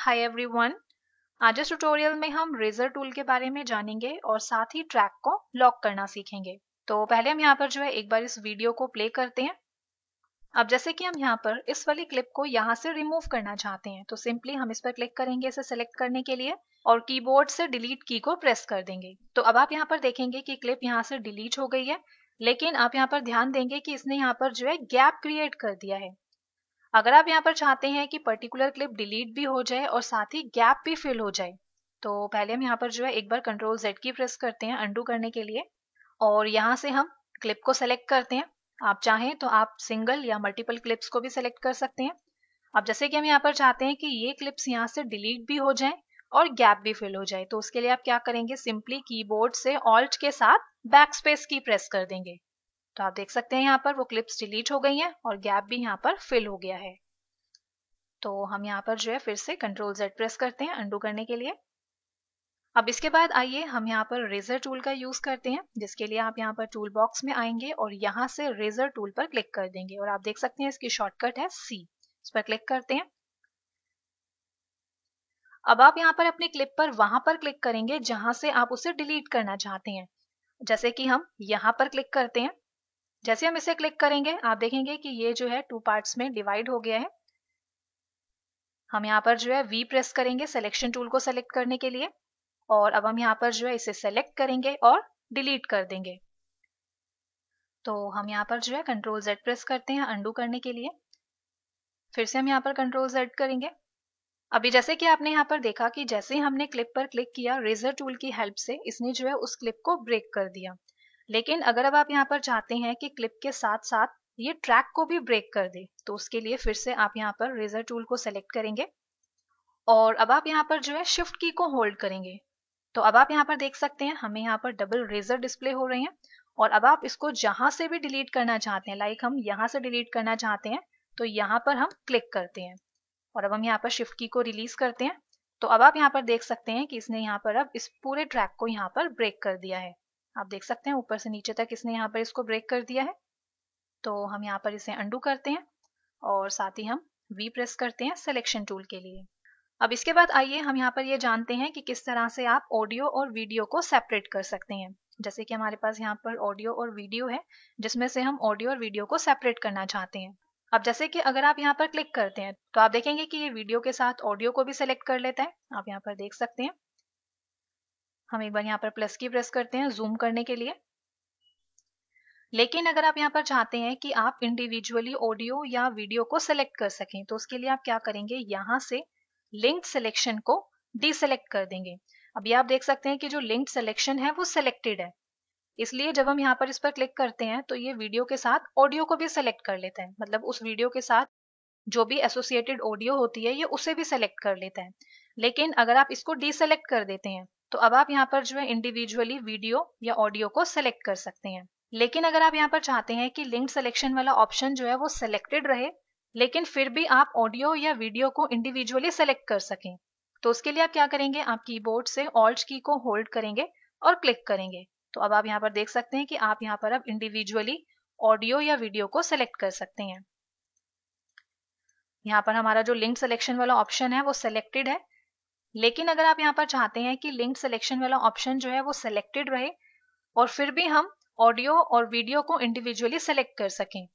hi everyone आज इस tutorial में हम रेजर टूल के बारे में जानेंगे और साथ ही ट्रैक को लॉक करना सीखेंगे तो पहले हम यहाँ पर जो है एक बार इस वीडियो को प्ले करते हैं अब जैसे कि हम यहाँ पर इस वाली क्लिप को यहाँ से रिमूव करना चाहते हैं तो सिंपली हम इस पर क्लिक करेंगे इसे सेलेक्ट करने के लिए और कीबोर्ड से डिलीट की को प्रेस कर देंगे तो अब आप यहाँ पर देखेंगे कि क्लिप यहाँ से डिलीट हो गई है लेकिन आप यहाँ पर ध्यान देंगे कि इसने यहाँ पर जो है गैप क्रिएट कर दिया है अगर आप यहाँ पर चाहते हैं कि पर्टिकुलर क्लिप डिलीट भी हो जाए और साथ ही गैप भी फिल हो जाए तो पहले हम यहाँ पर जो है एक बार कंट्रोल जेड की प्रेस करते हैं अंडू करने के लिए और यहाँ से हम क्लिप को सेलेक्ट करते हैं आप चाहें तो आप सिंगल या मल्टीपल क्लिप्स को भी सेलेक्ट कर सकते हैं अब जैसे कि हम यहाँ पर चाहते हैं कि ये क्लिप्स यहाँ से डिलीट भी हो जाए और गैप भी फिल हो जाए तो उसके लिए आप क्या करेंगे सिंपली कीबोर्ड से ऑल्ट के साथ बैक स्पेस की प्रेस कर देंगे तो आप देख सकते हैं यहाँ पर वो क्लिप्स डिलीट हो गई हैं और गैप भी यहाँ पर फिल हो गया है तो हम यहाँ पर जो है फिर से कंट्रोल जेड प्रेस करते हैं अंडू करने के लिए अब इसके बाद आइए हम यहाँ पर रेजर टूल का यूज करते हैं जिसके लिए आप यहाँ पर टूल बॉक्स में आएंगे और यहाँ से रेजर टूल पर क्लिक कर देंगे और आप देख सकते हैं इसकी शॉर्टकट है सी इस पर क्लिक करते हैं अब आप यहाँ पर अपने क्लिप पर वहां पर क्लिक करेंगे जहां से आप उसे डिलीट करना चाहते हैं जैसे कि हम यहाँ पर क्लिक करते हैं जैसे हम इसे क्लिक करेंगे आप देखेंगे कि ये जो है टू पार्ट्स में डिवाइड हो गया है हम यहाँ पर जो है वी प्रेस करेंगे सिलेक्शन टूल को सेलेक्ट करने के लिए और अब हम यहाँ पर जो है इसे सेलेक्ट करेंगे और डिलीट कर देंगे तो हम यहाँ पर जो है कंट्रोल जेड प्रेस करते हैं अंडू करने के लिए फिर से हम यहाँ पर कंट्रोल जेड करेंगे अभी जैसे कि आपने यहाँ पर देखा कि जैसे हमने क्लिप पर क्लिक किया रेजर टूल की हेल्प से इसने जो है उस क्लिप को ब्रेक कर दिया लेकिन अगर अब आप यहाँ पर चाहते हैं कि क्लिप के साथ साथ ये ट्रैक को भी ब्रेक कर दे तो उसके लिए फिर से आप यहाँ पर रेजर टूल को सेलेक्ट करेंगे और अब आप यहाँ पर जो है शिफ्ट की को होल्ड करेंगे तो अब आप यहाँ पर देख सकते हैं हमें यहाँ पर डबल रेजर डिस्प्ले हो रहे हैं और अब आप इसको जहां से भी डिलीट करना चाहते हैं लाइक हम यहाँ से डिलीट करना चाहते हैं तो यहाँ पर हम क्लिक करते हैं और अब हम यहाँ पर शिफ्ट की को रिलीज करते हैं तो अब आप यहाँ पर देख सकते हैं कि इसने यहाँ पर अब इस पूरे ट्रैक को यहाँ पर ब्रेक कर दिया है आप देख सकते हैं ऊपर से नीचे तक इसने यहाँ पर इसको ब्रेक कर दिया है तो हम यहाँ पर इसे अंडू करते हैं और साथ ही हम वी प्रेस करते हैं सिलेक्शन टूल के लिए अब इसके बाद आइए हम यहाँ पर ये यह जानते हैं कि किस तरह से आप ऑडियो और वीडियो को सेपरेट कर सकते हैं जैसे कि हमारे पास यहाँ पर ऑडियो और वीडियो है जिसमें से हम ऑडियो और वीडियो को सेपरेट करना चाहते हैं अब जैसे कि अगर आप यहाँ पर क्लिक करते हैं तो आप देखेंगे कि ये वीडियो के साथ ऑडियो को भी सिलेक्ट कर लेता है आप यहाँ पर देख सकते हैं हम एक बार यहाँ पर प्लस की प्रेस करते हैं जूम करने के लिए लेकिन अगर आप यहाँ पर चाहते हैं कि आप इंडिविजुअली ऑडियो या वीडियो को सिलेक्ट कर सकें तो उसके लिए आप क्या करेंगे यहाँ से लिंक सिलेक्शन को डिसलेक्ट कर देंगे अभी आप देख सकते हैं कि जो लिंक सिलेक्शन है वो सिलेक्टेड है इसलिए जब हम यहाँ पर इस पर क्लिक करते हैं तो ये वीडियो के साथ ऑडियो को भी सिलेक्ट कर लेता है मतलब उस वीडियो के साथ जो भी एसोसिएटेड ऑडियो होती है ये उसे भी सिलेक्ट कर लेता है लेकिन अगर आप इसको डिसलेक्ट कर देते हैं तो अब आप यहाँ पर जो है इंडिविजुअली वीडियो या ऑडियो को सिलेक्ट कर सकते हैं लेकिन अगर आप यहाँ पर चाहते हैं कि लिंक सिलेक्शन वाला ऑप्शन जो है वो सिलेक्टेड रहे लेकिन फिर भी आप ऑडियो या वीडियो को इंडिविजुअली सेलेक्ट कर सकें तो उसके लिए आप क्या करेंगे आप कीबोर्ड से ऑल्ट की को होल्ड करेंगे और क्लिक करेंगे तो अब आप यहाँ पर देख सकते हैं कि आप यहाँ पर अब इंडिविजुअली ऑडियो या वीडियो को सिलेक्ट कर सकते हैं यहाँ पर हमारा जो लिंक सिलेक्शन वाला ऑप्शन है वो सिलेक्टेड है लेकिन अगर आप यहाँ पर चाहते हैं कि लिंक सिलेक्शन वाला ऑप्शन जो है वो सिलेक्टेड रहे और फिर भी हम ऑडियो और वीडियो को इंडिविजुअली सेलेक्ट कर सकें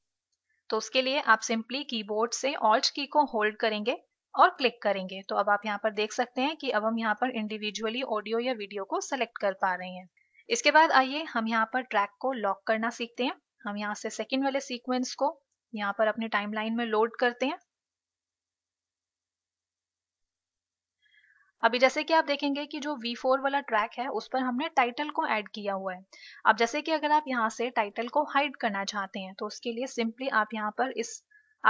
तो उसके लिए आप सिंपली कीबोर्ड से ऑल्ट की को होल्ड करेंगे और क्लिक करेंगे तो अब आप यहाँ पर देख सकते हैं कि अब हम यहाँ पर इंडिविजुअली ऑडियो या वीडियो को सेलेक्ट कर पा रहे हैं इसके बाद आइए हम यहाँ पर ट्रैक को लॉक करना सीखते हैं हम यहाँ से सेकेंड वाले सीक्वेंस को यहाँ पर अपने टाइमलाइन में लोड करते हैं अभी जैसे कि आप देखेंगे कि जो V4 वाला ट्रैक है उस पर हमने टाइटल को ऐड किया हुआ है अब जैसे कि अगर आप यहाँ से टाइटल को हाइड करना चाहते हैं तो उसके लिए सिंपली आप यहाँ पर इस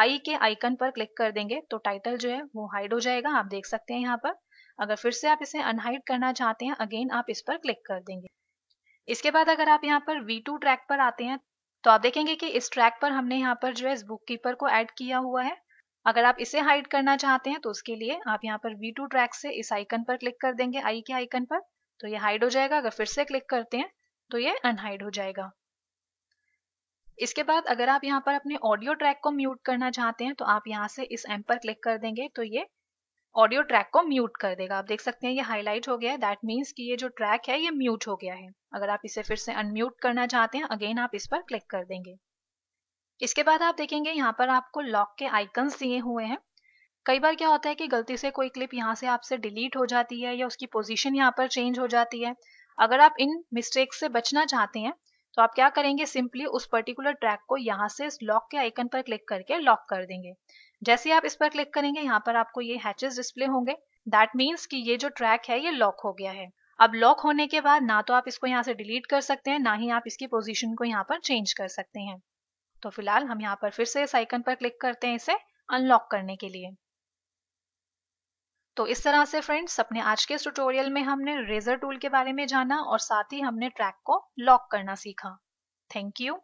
आई के आइकन पर क्लिक कर देंगे तो टाइटल जो है वो हाइड हो जाएगा आप देख सकते हैं यहाँ पर अगर फिर से आप इसे अनहाइड करना चाहते हैं अगेन आप इस पर क्लिक कर देंगे इसके बाद अगर आप यहाँ पर वी ट्रैक पर आते हैं तो आप देखेंगे कि इस ट्रैक पर हमने यहाँ पर जो है इस बुक कीपर को ऐड किया हुआ है अगर आप इसे हाइड करना चाहते हैं तो उसके लिए आप यहाँ पर V2 ट्रैक से इस आइकन पर क्लिक कर देंगे आई के आइकन पर तो ये हाइड हो जाएगा अगर फिर से क्लिक करते हैं तो ये अनहाइड हो जाएगा इसके बाद अगर आप यहाँ पर अपने ऑडियो ट्रैक को म्यूट करना चाहते हैं तो आप यहाँ से इस एम पर क्लिक कर देंगे तो ये ऑडियो ट्रैक को म्यूट कर देगा आप देख सकते हैं ये हाईलाइट हो गया है दैट मीन्स कि ये जो ट्रैक है ये म्यूट हो गया है अगर आप इसे फिर से अनम्यूट करना चाहते हैं अगेन आप इस पर क्लिक कर देंगे इसके बाद आप देखेंगे यहाँ पर आपको लॉक के आइकन्स दिए हुए हैं कई बार क्या होता है कि गलती से कोई क्लिप यहाँ से आपसे डिलीट हो जाती है या उसकी पोजीशन यहाँ पर चेंज हो जाती है अगर आप इन मिस्टेक्स से बचना चाहते हैं तो आप क्या करेंगे सिंपली उस पर्टिकुलर ट्रैक को यहाँ से इस लॉक के आइकन पर क्लिक करके लॉक कर देंगे जैसे आप इस पर क्लिक करेंगे यहाँ पर आपको ये हैचेस डिस्प्ले होंगे दैट मीन्स कि ये जो ट्रैक है ये लॉक हो गया है अब लॉक होने के बाद ना तो आप इसको यहाँ से डिलीट कर सकते हैं ना ही आप इसकी पोजिशन को यहाँ पर चेंज कर सकते हैं तो फिलहाल हम यहाँ पर फिर से इस आइकन पर क्लिक करते हैं इसे अनलॉक करने के लिए तो इस तरह से फ्रेंड्स अपने आज के इस ट्यूटोरियल में हमने रेजर टूल के बारे में जाना और साथ ही हमने ट्रैक को लॉक करना सीखा थैंक यू